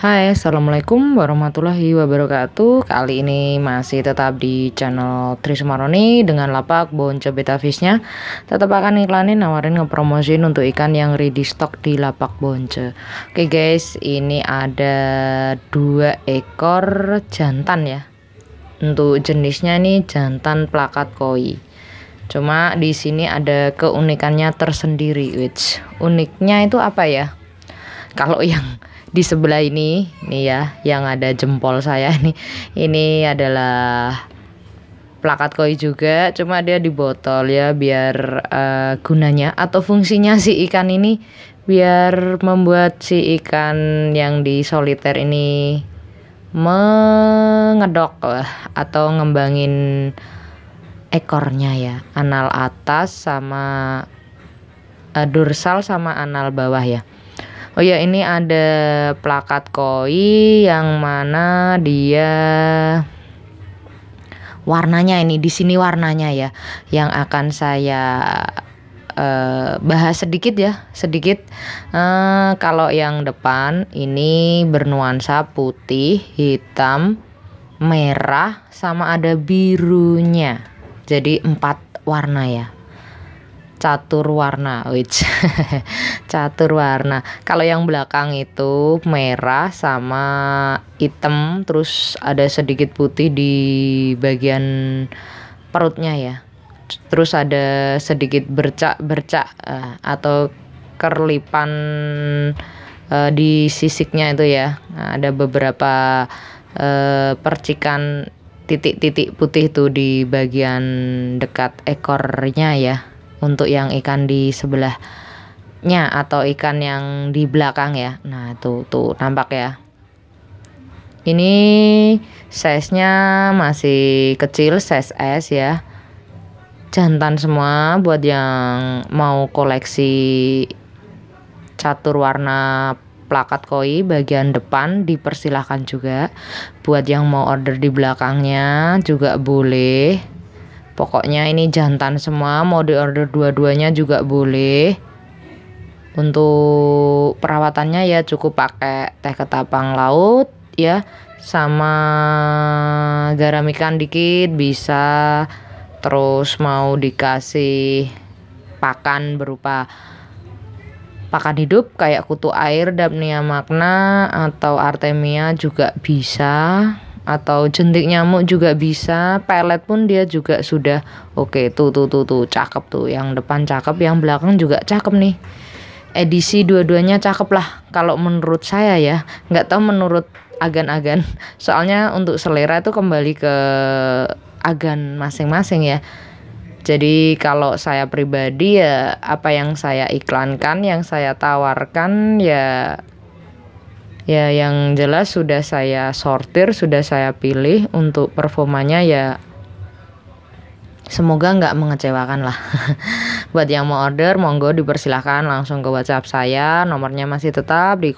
Hai, Assalamualaikum warahmatullahi wabarakatuh Kali ini masih tetap di channel Trismaroni Dengan lapak Bonce Beta Fishnya Tetap akan iklanin nawarin ngepromosin untuk ikan yang ready stock di lapak Bonce Oke guys, ini ada dua ekor jantan ya Untuk jenisnya nih jantan plakat koi Cuma di sini ada keunikannya tersendiri which uniknya itu apa ya? Kalau yang di sebelah ini nih ya yang ada jempol saya nih ini adalah plakat koi juga cuma dia di botol ya biar uh, gunanya atau fungsinya si ikan ini biar membuat si ikan yang di soliter ini mengedok lah, atau ngembangin ekornya ya anal atas sama uh, eh, dorsal sama anal bawah ya Oh ya ini ada plakat koi yang mana dia warnanya ini di sini warnanya ya yang akan saya Uh, bahas sedikit ya sedikit uh, kalau yang depan ini bernuansa putih hitam merah sama ada birunya jadi empat warna ya catur warna which catur warna kalau yang belakang itu merah sama hitam terus ada sedikit putih di bagian perutnya ya terus ada sedikit bercak-bercak uh, eh, atau kerlipan uh, di sisiknya itu ya nah, ada beberapa uh, percikan titik-titik putih tuh di bagian dekat ekornya ya untuk yang ikan di sebelahnya atau ikan yang di belakang ya nah tuh tuh nampak ya ini size-nya masih kecil size S ya jantan semua buat yang mau koleksi catur warna plakat koi bagian depan dipersilahkan juga buat yang mau order di belakangnya juga boleh Pokoknya ini jantan semua, mau di order dua-duanya juga boleh. Untuk perawatannya ya cukup pakai teh ketapang laut ya sama garam ikan dikit bisa terus mau dikasih pakan berupa pakan hidup kayak kutu air, dapnia magna atau artemia juga bisa atau jentik nyamuk juga bisa pelet pun dia juga sudah oke okay, tuh tuh tuh tuh cakep tuh yang depan cakep yang belakang juga cakep nih edisi dua-duanya cakep lah kalau menurut saya ya nggak tahu menurut agan-agan soalnya untuk selera itu kembali ke agan masing-masing ya jadi kalau saya pribadi ya apa yang saya iklankan yang saya tawarkan ya ya yang jelas sudah saya sortir sudah saya pilih untuk performanya ya semoga nggak mengecewakan lah buat yang mau order monggo dipersilahkan langsung ke WhatsApp saya nomornya masih tetap di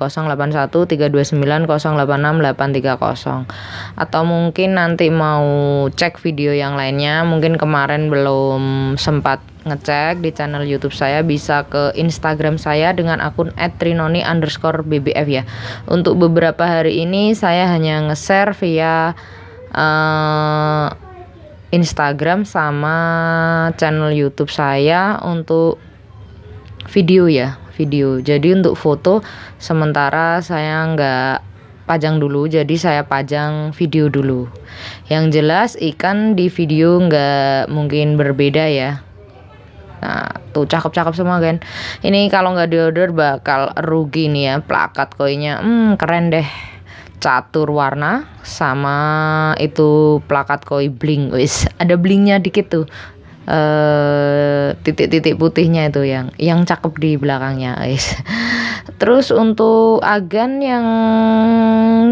081329086830 atau mungkin nanti mau cek video yang lainnya mungkin kemarin belum sempat ngecek di channel YouTube saya bisa ke Instagram saya dengan akun @trinoni underscore bbf ya. Untuk beberapa hari ini saya hanya nge-share via uh, Instagram sama channel YouTube saya untuk video ya video. Jadi untuk foto sementara saya nggak pajang dulu jadi saya pajang video dulu yang jelas ikan di video nggak mungkin berbeda ya Nah, tuh cakep-cakep semua gen, Ini kalau nggak diorder bakal rugi nih ya plakat koinnya. Hmm, keren deh. Catur warna sama itu plakat koi bling. Wis, ada blingnya dikit tuh. Eh titik-titik putihnya itu yang yang cakep di belakangnya guys. Terus untuk agan yang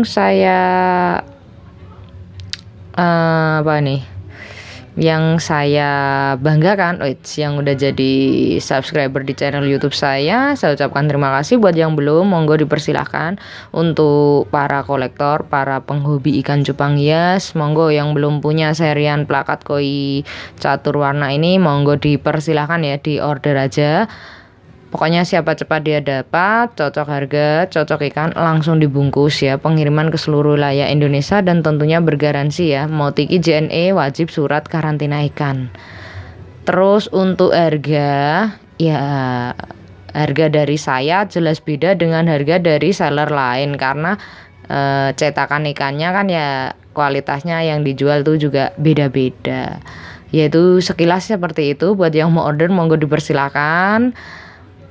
saya uh, apa nih? yang saya banggakan, which oh, yang udah jadi subscriber di channel YouTube saya. Saya ucapkan terima kasih buat yang belum, monggo dipersilahkan untuk para kolektor, para penghobi ikan cupang hias, monggo yang belum punya serian plakat koi catur warna ini, monggo dipersilahkan ya di order aja. Pokoknya siapa cepat dia dapat, cocok harga, cocok ikan, langsung dibungkus ya. Pengiriman ke seluruh wilayah Indonesia dan tentunya bergaransi ya. Mau tiki JNE wajib surat karantina ikan. Terus untuk harga, ya harga dari saya jelas beda dengan harga dari seller lain karena e, cetakan ikannya kan ya kualitasnya yang dijual tuh juga beda-beda. Yaitu sekilas seperti itu buat yang mau order monggo dipersilakan.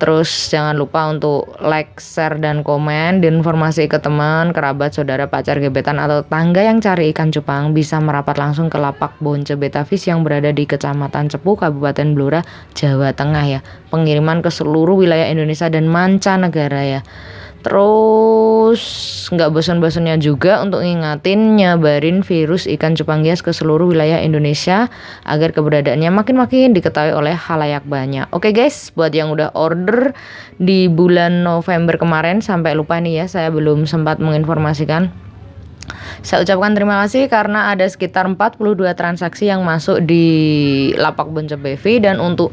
Terus jangan lupa untuk like, share, dan komen dan informasi ke teman, kerabat, saudara, pacar, gebetan, atau tangga yang cari ikan cupang bisa merapat langsung ke lapak Bonce fish yang berada di Kecamatan Cepu, Kabupaten Blora, Jawa Tengah ya. Pengiriman ke seluruh wilayah Indonesia dan mancanegara ya. Terus nggak bosan-bosannya juga untuk ngingatin nyabarin virus ikan cupang hias ke seluruh wilayah Indonesia agar keberadaannya makin-makin diketahui oleh halayak banyak. Oke okay guys, buat yang udah order di bulan November kemarin sampai lupa nih ya, saya belum sempat menginformasikan saya ucapkan terima kasih karena ada sekitar 42 transaksi yang masuk di lapak Bonce BV dan untuk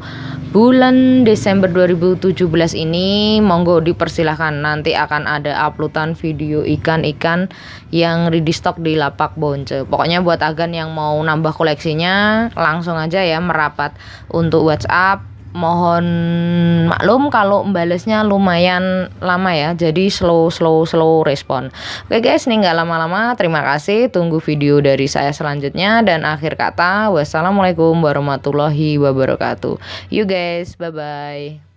bulan Desember 2017 ini monggo dipersilahkan nanti akan ada uploadan video ikan-ikan yang ready stock di lapak Bonce. Pokoknya buat agan yang mau nambah koleksinya langsung aja ya merapat untuk WhatsApp mohon maklum kalau membalasnya lumayan lama ya jadi slow slow slow respon oke guys ini nggak lama-lama terima kasih tunggu video dari saya selanjutnya dan akhir kata wassalamualaikum warahmatullahi wabarakatuh you guys bye bye